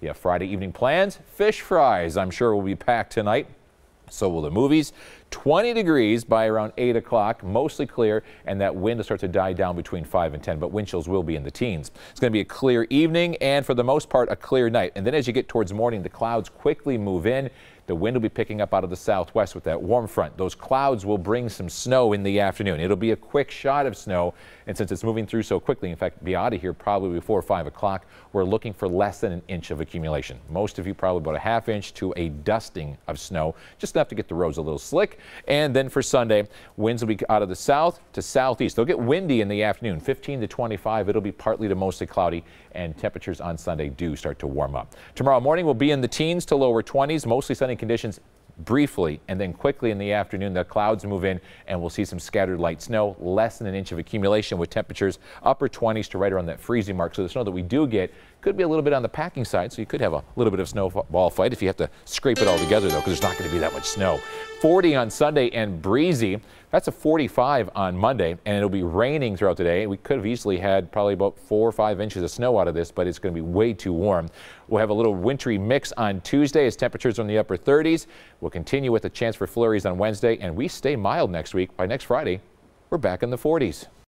you have Friday evening plans, fish fries, I'm sure, will be packed tonight. So will the movies. 20 degrees by around 8 o'clock, mostly clear, and that wind will start to die down between 5 and 10, but wind chills will be in the teens. It's going to be a clear evening and, for the most part, a clear night. And then as you get towards morning, the clouds quickly move in. The wind will be picking up out of the southwest with that warm front. Those clouds will bring some snow in the afternoon. It'll be a quick shot of snow. And since it's moving through so quickly, in fact, be out of here probably before 5 o'clock, we're looking for less than an inch of accumulation. Most of you probably about a half inch to a dusting of snow, just enough to get the roads a little slick. And then for Sunday, winds will be out of the south to southeast. They'll get windy in the afternoon, 15 to 25. It'll be partly to mostly cloudy, and temperatures on Sunday do start to warm up. Tomorrow morning will be in the teens to lower 20s, mostly sunny conditions briefly and then quickly in the afternoon the clouds move in and we'll see some scattered light snow less than an inch of accumulation with temperatures upper 20s to right around that freezing mark so the snow that we do get could be a little bit on the packing side so you could have a little bit of snowball fight if you have to scrape it all together though because there's not going to be that much snow 40 on Sunday and breezy. That's a 45 on Monday, and it'll be raining throughout the day. We could have easily had probably about four or five inches of snow out of this, but it's going to be way too warm. We'll have a little wintry mix on Tuesday as temperatures are in the upper 30s. We'll continue with a chance for flurries on Wednesday, and we stay mild next week. By next Friday, we're back in the 40s.